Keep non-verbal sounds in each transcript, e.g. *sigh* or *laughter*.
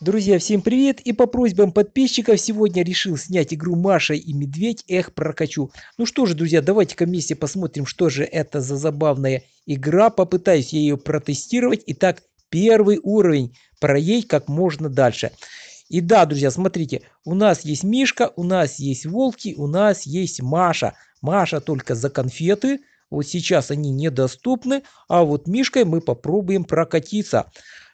Друзья, всем привет! И по просьбам подписчиков сегодня решил снять игру Маша и Медведь Эх прокачу. Ну что же, друзья, давайте-ка вместе посмотрим, что же это за забавная игра. Попытаюсь я ее протестировать. Итак, первый уровень. Проедь как можно дальше. И да, друзья, смотрите, у нас есть Мишка, у нас есть Волки, у нас есть Маша. Маша только за конфеты. Вот сейчас они недоступны, а вот Мишкой мы попробуем прокатиться.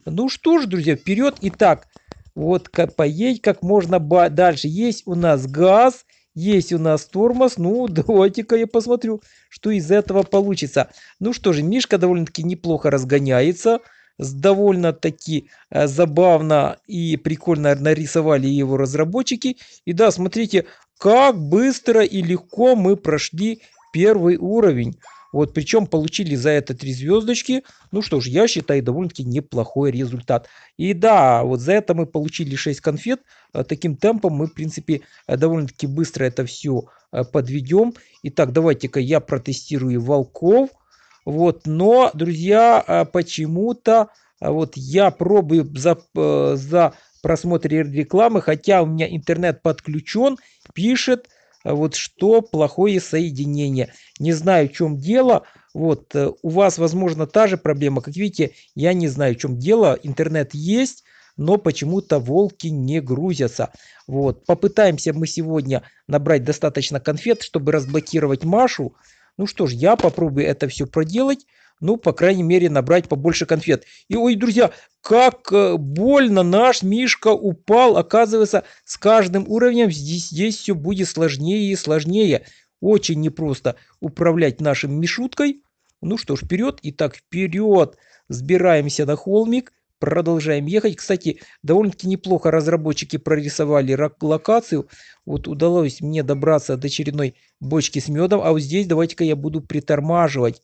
Ну что ж, друзья, вперед. Итак, вот поедь как можно дальше. Есть у нас газ, есть у нас тормоз. Ну, *laughs* давайте-ка я посмотрю, что из этого получится. Ну что же, Мишка довольно-таки неплохо разгоняется. Довольно-таки э, забавно и прикольно нарисовали его разработчики. И да, смотрите, как быстро и легко мы прошли первый уровень. Вот, причем получили за это три звездочки. Ну что ж, я считаю, довольно-таки неплохой результат. И да, вот за это мы получили 6 конфет. Э, таким темпом мы, в принципе, э, довольно-таки быстро это все э, подведем. Итак, давайте-ка я протестирую волков. Вот, но, друзья, почему-то вот я пробую за, за просмотр рекламы, хотя у меня интернет подключен, пишет а вот что плохое соединение. Не знаю, в чем дело. Вот, э, у вас, возможно, та же проблема. Как видите, я не знаю, в чем дело. Интернет есть, но почему-то волки не грузятся. Вот, попытаемся мы сегодня набрать достаточно конфет, чтобы разблокировать Машу. Ну что ж, я попробую это все проделать ну, по крайней мере, набрать побольше конфет. И, ой, друзья, как э, больно наш Мишка упал. Оказывается, с каждым уровнем здесь, здесь все будет сложнее и сложнее. Очень непросто управлять нашим Мишуткой. Ну что ж, вперед. Итак, вперед. Сбираемся на холмик. Продолжаем ехать. Кстати, довольно-таки неплохо разработчики прорисовали локацию. Вот удалось мне добраться до очередной бочки с медом. А вот здесь давайте-ка я буду притормаживать.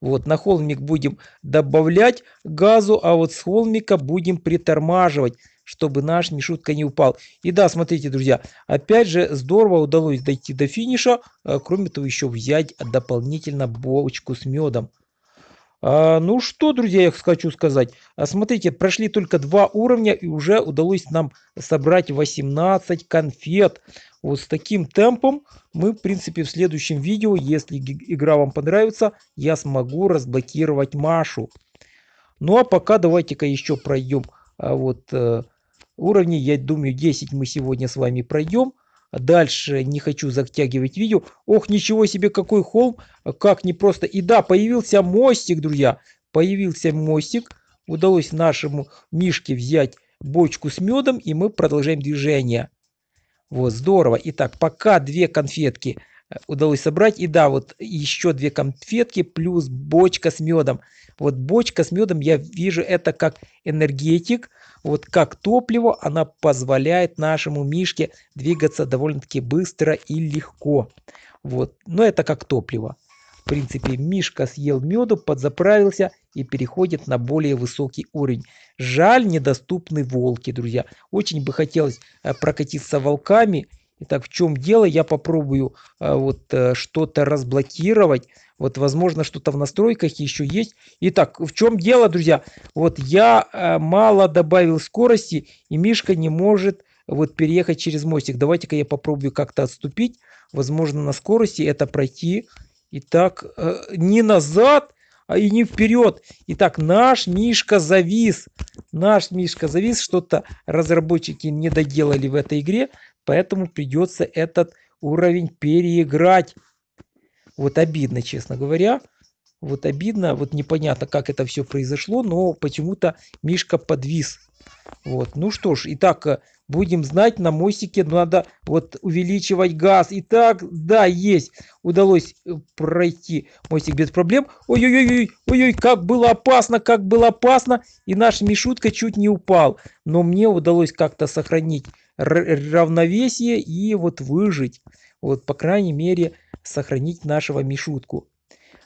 Вот, на холмик будем добавлять газу, а вот с холмика будем притормаживать, чтобы наш Мишутка не упал. И да, смотрите, друзья, опять же здорово удалось дойти до финиша. Э, кроме того, еще взять дополнительно булочку с медом. А, ну что, друзья, я хочу сказать. А, смотрите, прошли только два уровня и уже удалось нам собрать 18 конфет. Вот с таким темпом мы, в принципе, в следующем видео, если игра вам понравится, я смогу разблокировать Машу. Ну а пока давайте-ка еще пройдем А вот э, уровни. Я думаю, 10 мы сегодня с вами пройдем. Дальше не хочу затягивать видео. Ох, ничего себе, какой холм. Как не просто. И да, появился мостик, друзья. Появился мостик. Удалось нашему Мишке взять бочку с медом. И мы продолжаем движение. Вот, здорово. Итак, пока две конфетки э, удалось собрать. И да, вот еще две конфетки плюс бочка с медом. Вот бочка с медом, я вижу это как энергетик, вот как топливо. Она позволяет нашему мишке двигаться довольно-таки быстро и легко. Вот, но это как топливо принципе, Мишка съел меду, подзаправился и переходит на более высокий уровень. Жаль, недоступны волки, друзья. Очень бы хотелось э, прокатиться волками. Итак, в чем дело? Я попробую э, вот э, что-то разблокировать. Вот, возможно, что-то в настройках еще есть. Итак, в чем дело, друзья? Вот я мало добавил скорости, и Мишка не может вот переехать через мостик. Давайте-ка я попробую как-то отступить. Возможно, на скорости это пройти. Итак, э, не назад, а и не вперед. Итак, наш Мишка завис. Наш Мишка завис. Что-то разработчики не доделали в этой игре, поэтому придется этот уровень переиграть. Вот обидно, честно говоря. Вот обидно, вот непонятно, как это все произошло, но почему-то Мишка подвис. Вот. Ну что ж, итак, э, будем знать, на мостике надо вот увеличивать газ. Итак, да, есть. Удалось э, пройти мостик без проблем. Ой-ой-ой, ой-ой, как было опасно, как было опасно. И наш Мишутка чуть не упал. Но мне удалось как-то сохранить равновесие и вот выжить. Вот, по крайней мере, сохранить нашего Мишутку.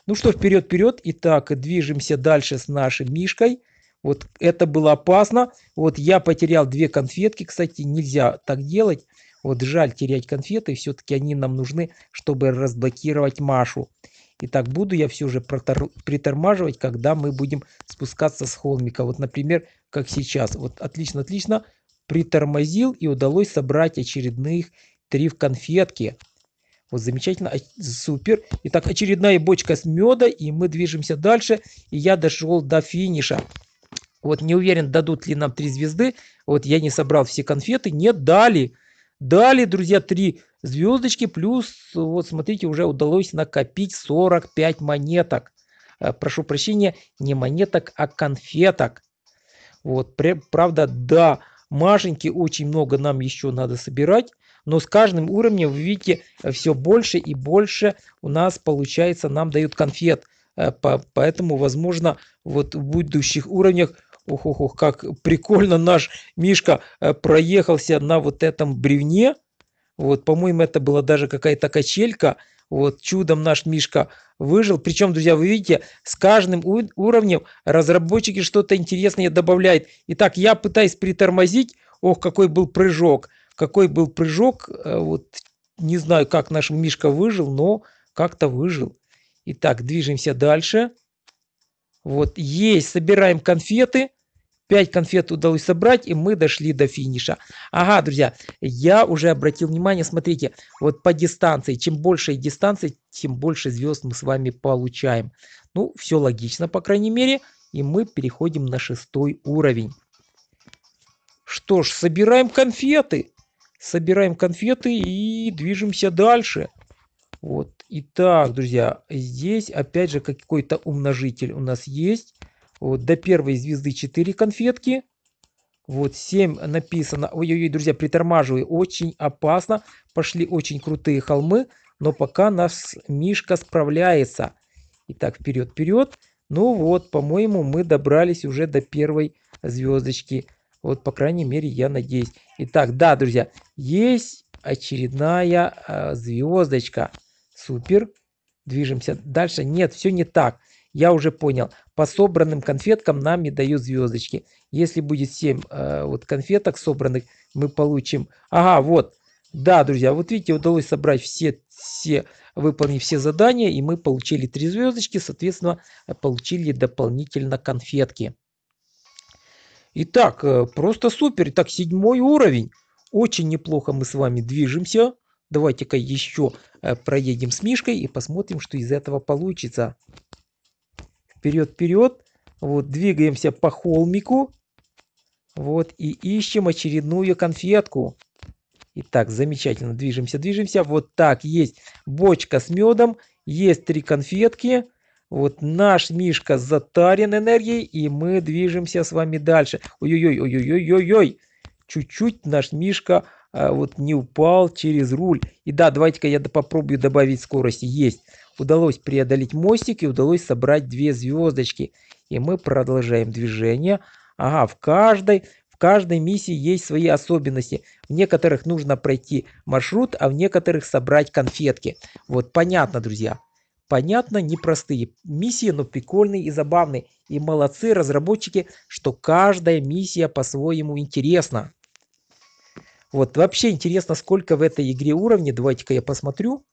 Ну что, вперед-вперед. Итак, движемся дальше с нашей Мишкой. Вот это было опасно. Вот я потерял две конфетки, кстати, нельзя так делать. Вот жаль терять конфеты, все-таки они нам нужны, чтобы разблокировать Машу. Итак, буду я все же притормаживать, когда мы будем спускаться с холмика. Вот, например, как сейчас. Вот отлично, отлично. Притормозил и удалось собрать очередных три в конфетке. Вот замечательно, а, супер. Итак, очередная бочка с меда, и мы движемся дальше. И я дошел до финиша. Вот не уверен, дадут ли нам три звезды. Вот я не собрал все конфеты. Нет, дали. Дали, друзья, три звездочки. Плюс, вот смотрите, уже удалось накопить 45 монеток. Э, прошу прощения, не монеток, а конфеток. Вот, правда, да, Машеньки очень много нам еще надо собирать. Но с каждым уровнем, вы видите, все больше и больше у нас получается, нам дают конфет. Э, поэтому, возможно, вот в будущих уровнях Ох, ох, ох, как прикольно наш Мишка э, проехался на вот этом бревне. Вот, по-моему, это была даже какая-то качелька. Вот, чудом наш Мишка выжил. Причем, друзья, вы видите, с каждым уровнем разработчики что-то интересное добавляют. Итак, я пытаюсь притормозить. Ох, какой был прыжок. Какой был прыжок. Э, вот, не знаю, как наш Мишка выжил, но как-то выжил. Итак, движемся дальше. Вот, есть, собираем конфеты. 5 конфет удалось собрать, и мы дошли до финиша. Ага, друзья, я уже обратил внимание, смотрите, вот по дистанции, чем больше дистанции, тем больше звезд мы с вами получаем. Ну, все логично, по крайней мере, и мы переходим на шестой уровень. Что ж, собираем конфеты. Собираем конфеты и движемся дальше. Вот. Итак, друзья, здесь опять же какой-то умножитель у нас есть. Вот, до первой звезды 4 конфетки. Вот 7 написано. Ой-ой-ой, друзья, притормаживаю. Очень опасно. Пошли очень крутые холмы. Но пока наш Мишка справляется. Итак, вперед, вперед. Ну вот, по-моему, мы добрались уже до первой звездочки. Вот, по крайней мере, я надеюсь. Итак, да, друзья, есть очередная э, звездочка. Супер. Движемся дальше. Нет, все не так. Я уже понял. По собранным конфеткам нам не дают звездочки. Если будет 7 э, вот конфеток собранных, мы получим... Ага, вот. Да, друзья, вот видите, удалось собрать все, все, выполнить все задания, и мы получили 3 звездочки, соответственно, получили дополнительно конфетки. Итак, э, просто супер. Итак, седьмой уровень. Очень неплохо мы с вами движемся. Давайте-ка еще э, проедем с Мишкой и посмотрим, что из этого получится вперед, вперед. Вот, двигаемся по холмику. Вот, и ищем очередную конфетку. Итак, замечательно, движемся, движемся. Вот так, есть бочка с медом, есть три конфетки. Вот наш Мишка затарен энергией, и мы движемся с вами дальше. Ой-ой-ой, ой-ой-ой-ой-ой. чуть чуть наш Мишка а, вот не упал через руль. И да, давайте-ка я попробую добавить скорости. Есть удалось преодолеть мостик и удалось собрать две звездочки. И мы продолжаем движение. Ага, в каждой, в каждой миссии есть свои особенности. В некоторых нужно пройти маршрут, а в некоторых собрать конфетки. Вот понятно, друзья. Понятно, непростые миссии, но прикольные и забавные. И молодцы разработчики, что каждая миссия по-своему интересна. Вот вообще интересно, сколько в этой игре уровней. Давайте-ка я посмотрю.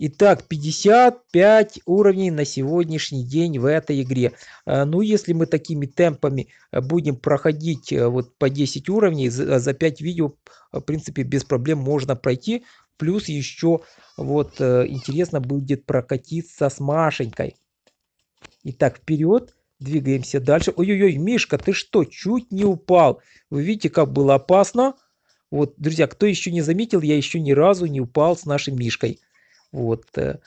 Итак, 55 уровней на сегодняшний день в этой игре. А, ну, если мы такими темпами а, будем проходить а, вот по 10 уровней, за, за 5 видео, в принципе, без проблем можно пройти. Плюс еще вот э, интересно будет прокатиться с Машенькой. Итак, вперед. Двигаемся дальше. Ой-ой-ой, Мишка, ты что, чуть не упал. Вы видите, как было опасно. Вот, друзья, кто еще не заметил, я еще ни разу не упал с нашей Мишкой. Вот. Э,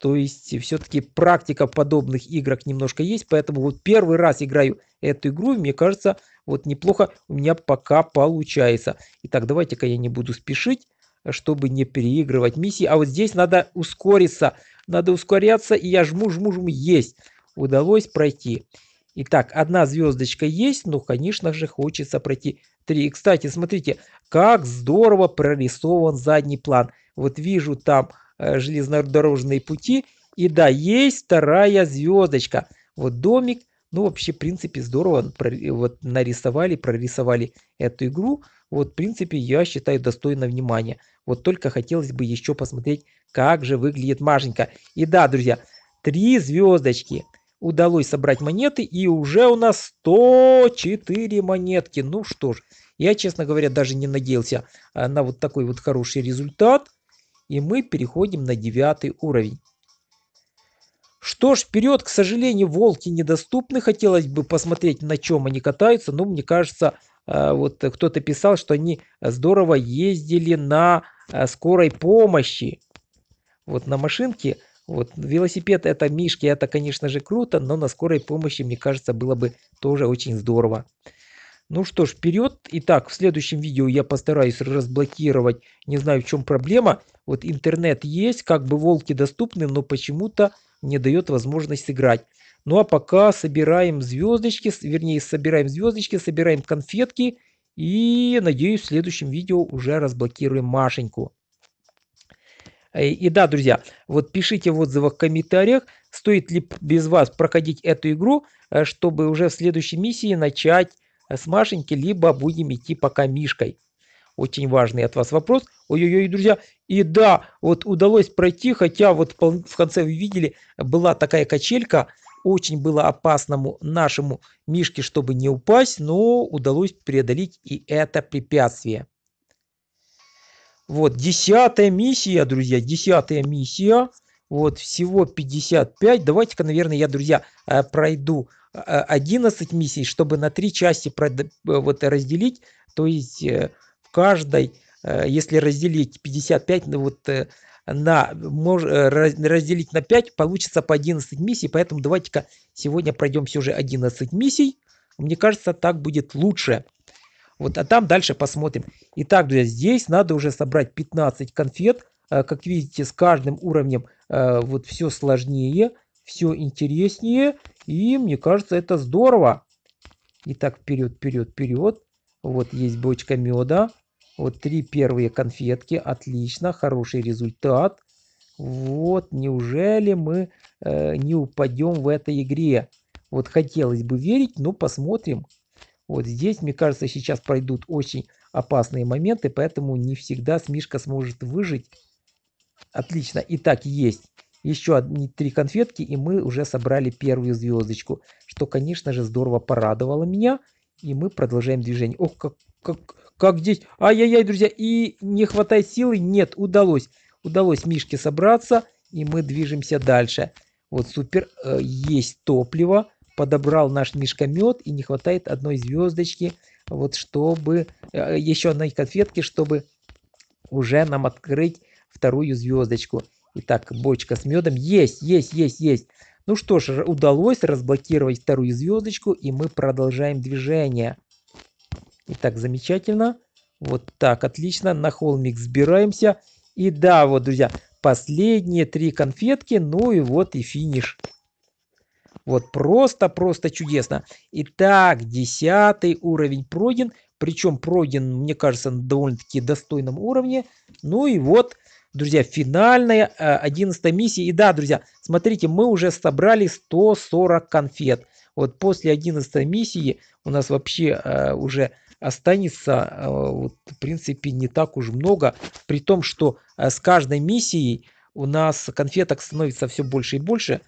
то есть все-таки практика подобных игрок немножко есть, поэтому вот первый раз играю эту игру, и мне кажется, вот неплохо у меня пока получается. Итак, давайте-ка я не буду спешить, чтобы не переигрывать миссии. А вот здесь надо ускориться, надо ускоряться, и я жму, жму, жму, есть. Удалось пройти. Итак, одна звездочка есть, но, конечно же, хочется пройти три. И, кстати, смотрите, как здорово прорисован задний план. Вот вижу там Э, железнодорожные пути. И да, есть вторая звездочка. Вот домик. Ну, вообще, в принципе, здорово вот нарисовали, прорисовали эту игру. Вот, в принципе, я считаю достойно внимания. Вот только хотелось бы еще посмотреть, как же выглядит Машенька. И да, друзья, три звездочки. Удалось собрать монеты, и уже у нас 104 монетки. Ну что ж, я, честно говоря, даже не надеялся э, на вот такой вот хороший результат и мы переходим на девятый уровень. Что ж, вперед, к сожалению, волки недоступны. Хотелось бы посмотреть, на чем они катаются. Но ну, мне кажется, э, вот кто-то писал, что они здорово ездили на э, скорой помощи. Вот на машинке. Вот велосипед это мишки, это, конечно же, круто, но на скорой помощи, мне кажется, было бы тоже очень здорово. Ну что ж, вперед. Итак, в следующем видео я постараюсь разблокировать, не знаю в чем проблема. Вот интернет есть, как бы волки доступны, но почему-то не дает возможность сыграть. Ну а пока собираем звездочки, вернее собираем звездочки, собираем конфетки. И надеюсь в следующем видео уже разблокируем Машеньку. Э, и, да, друзья, вот пишите в отзывах, в комментариях, стоит ли без вас проходить эту игру, э, чтобы уже в следующей миссии начать Э, с Машенькой, либо будем идти пока Мишкой. Очень важный от вас вопрос. Ой-ой-ой, друзья. И да, вот удалось пройти, хотя вот в конце вы видели, была такая качелька. Очень было опасному нашему Мишке, чтобы не упасть, но удалось преодолеть и это препятствие. Вот, десятая миссия, друзья, десятая миссия. Вот, всего 55. Давайте-ка, наверное, я, друзья, э, пройду 11 э, миссий, чтобы на три части э, вот разделить, то есть э, в каждой, если разделить 55, на ну вот на мож, разделить на 5 получится по 11 миссий поэтому давайте-ка сегодня пройдемся уже 11 миссий мне кажется так будет лучше вот а там дальше посмотрим итак друзья здесь надо уже собрать 15 конфет как видите с каждым уровнем вот все сложнее все интереснее и мне кажется, это здорово. Итак, вперед, вперед, вперед. Вот есть бочка меда. Вот три первые конфетки. Отлично, хороший результат. Вот, неужели мы э, не упадем в этой игре? Вот хотелось бы верить, но посмотрим. Вот здесь, мне кажется, сейчас пройдут очень опасные моменты, поэтому не всегда Смишка сможет выжить. Отлично. Итак, есть еще одни три конфетки, и мы уже собрали первую звездочку, что, конечно же, здорово порадовало меня. И мы продолжаем движение. Ох, как, как, как здесь... Ай-яй-яй, друзья, и не хватает силы. Нет, удалось. Удалось Мишке собраться, и мы движемся дальше. Вот супер, э, есть топливо. Подобрал наш Мишка мед, и не хватает одной звездочки, вот чтобы... Э, еще одной конфетки, чтобы уже нам открыть вторую звездочку. Итак, бочка с медом. Есть, есть, есть, есть. Ну что ж, удалось разблокировать вторую звездочку, и мы продолжаем движение. Итак, замечательно. Вот так, отлично. На холмик сбираемся. И да, вот, друзья, последние три конфетки, ну и вот и финиш. Вот просто-просто чудесно. Итак, десятый уровень пройден. Причем пройден, мне кажется, на довольно-таки достойном уровне. Ну и вот друзья, финальная э, одиннадцатая миссия. И да, друзья, смотрите, мы уже собрали 140 конфет. Вот после одиннадцатой миссии у нас вообще э, уже останется, э, вот, в принципе, не так уж много. При том, что с каждой миссией у нас конфеток становится все больше и больше.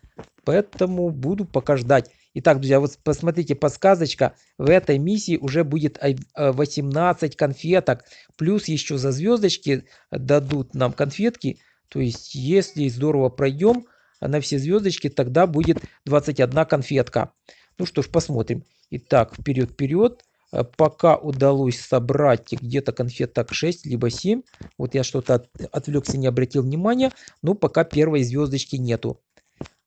Поэтому буду пока ждать. Итак, друзья, вот посмотрите, подсказочка. В этой миссии уже будет 18 э, э, конфеток. Плюс еще за звездочки дадут нам конфетки. То есть, если здорово пройдем на все звездочки, тогда будет 21 конфетка. Ну что ж, посмотрим. Итак, вперед-вперед. Э, пока удалось собрать где-то конфеток 6, либо 7. Вот я что-то отвлекся, не обратил внимания. Но пока первой звездочки нету.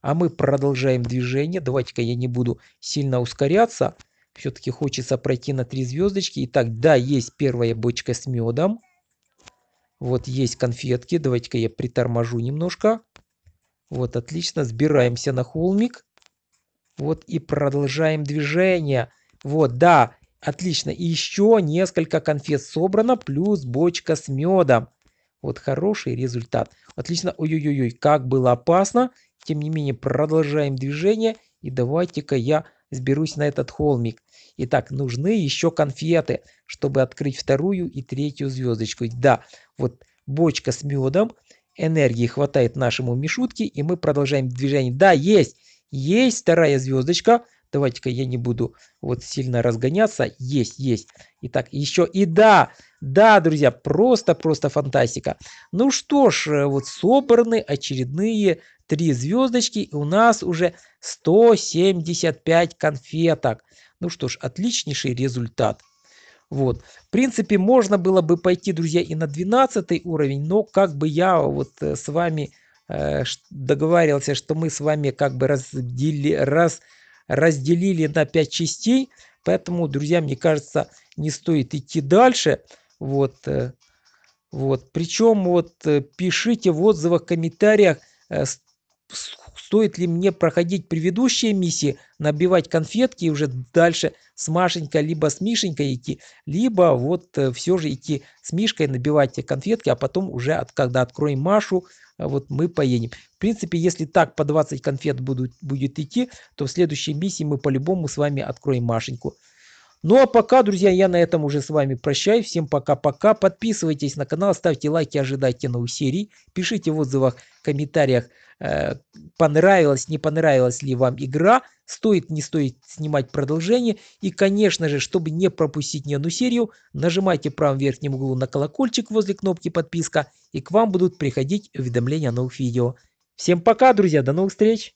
А мы продолжаем движение. Давайте-ка я не буду сильно ускоряться. Все-таки хочется пройти на три звездочки. Итак, да, есть первая бочка с медом. Вот есть конфетки. Давайте-ка я приторможу немножко. Вот, отлично. Сбираемся на холмик. Вот и продолжаем движение. Вот, да, отлично. И еще несколько конфет собрано, плюс бочка с медом. Вот хороший результат. Отлично. Ой-ой-ой, как было опасно. Тем не менее, продолжаем движение. И давайте-ка я сберусь на этот холмик. Итак, нужны еще конфеты, чтобы открыть вторую и третью звездочку. Да, вот бочка с медом. Энергии хватает нашему Мишутке. И мы продолжаем движение. Да, есть! Есть вторая звездочка. Давайте-ка я не буду вот сильно разгоняться. Есть, есть. Итак, еще и да, да, друзья, просто-просто фантастика. Ну что ж, э, вот собраны очередные 3 звездочки, и у нас уже 175 конфеток. Ну что ж, отличнейший результат. Вот. В принципе, можно было бы пойти, друзья, и на 12 уровень, но как бы я вот э, с вами э, договаривался, что мы с вами как бы раздели, раз, разделили на 5 частей, поэтому, друзья, мне кажется, не стоит идти дальше. Вот, э, вот. Причем вот пишите в отзывах, комментариях, стоит ли мне проходить предыдущие миссии, набивать конфетки и уже дальше с Машенькой, либо с Мишенькой идти, либо вот э, все же идти с Мишкой, набивать конфетки, а потом уже, от, когда откроем Машу, э, вот мы поедем. В принципе, если так по 20 конфет будут, будет идти, то в следующей миссии мы по-любому с вами откроем Машеньку. Ну а пока, друзья, я на этом уже с вами прощаюсь. Всем пока-пока. Подписывайтесь на канал, ставьте лайки, ожидайте новых серий. Пишите в отзывах, комментариях Э, понравилась, не понравилась ли вам игра, стоит, не стоит снимать продолжение. И, конечно же, чтобы не пропустить ни одну серию, нажимайте в правом верхнем углу на колокольчик возле кнопки подписка, и к вам будут приходить уведомления о новых видео. Всем пока, друзья, до новых встреч!